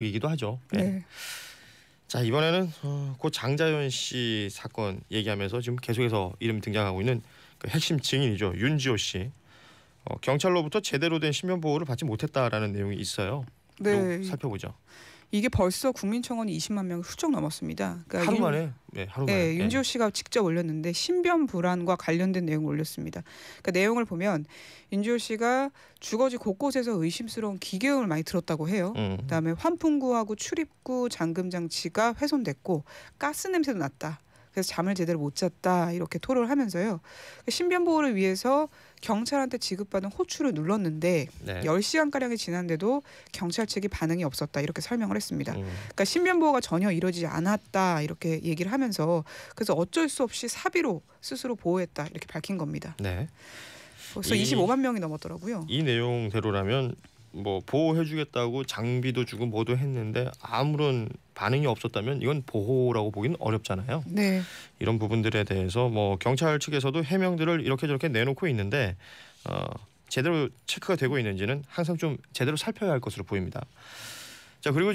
이기도 하죠. 네. 네. 자 이번에는 어, 고 장자연 씨 사건 얘기하면서 지금 계속해서 이름 등장하고 있는 그 핵심 증인이죠 윤지호 씨 어, 경찰로부터 제대로 된 신변 보호를 받지 못했다라는 내용이 있어요. 네. 살펴보죠. 이게 벌써 국민청원이 20만 명 훌쩍 넘었습니다. 그러니까 하루 만에 네, 하루 만에 네, 윤지호 씨가 직접 올렸는데 신변 불안과 관련된 내용을 올렸습니다. 그러니까 내용을 보면 윤지호 씨가 주거지 곳곳에서 의심스러운 기계음을 많이 들었다고 해요. 음. 그다음에 환풍구하고 출입구 잠금 장치가 훼손됐고 가스 냄새도 났다. 그래서 잠을 제대로 못 잤다 이렇게 토로를 하면서요. 그 신변 보호를 위해서 경찰한테 지급받은 호출을 눌렀는데 네. 10시간 가량이 지난데도 경찰 측이 반응이 없었다 이렇게 설명을 했습니다. 음. 그러니까 신변 보호가 전혀 이루어지지 않았다 이렇게 얘기를 하면서 그래서 어쩔 수 없이 사비로 스스로 보호했다 이렇게 밝힌 겁니다. 네. 벌써 이, 25만 명이 넘었더라고요. 이 내용대로라면 뭐 보호해주겠다고 장비도 주고 뭐도 했는데 아무런 반응이 없었다면 이건 보호라고 보기는 어렵잖아요. 네. 이런 부분들에 대해서 뭐 경찰 측에서도 해명들을 이렇게 저렇게 내놓고 있는데 어, 제대로 체크가 되고 있는지는 항상 좀 제대로 살펴야 할 것으로 보입니다. 자 그리고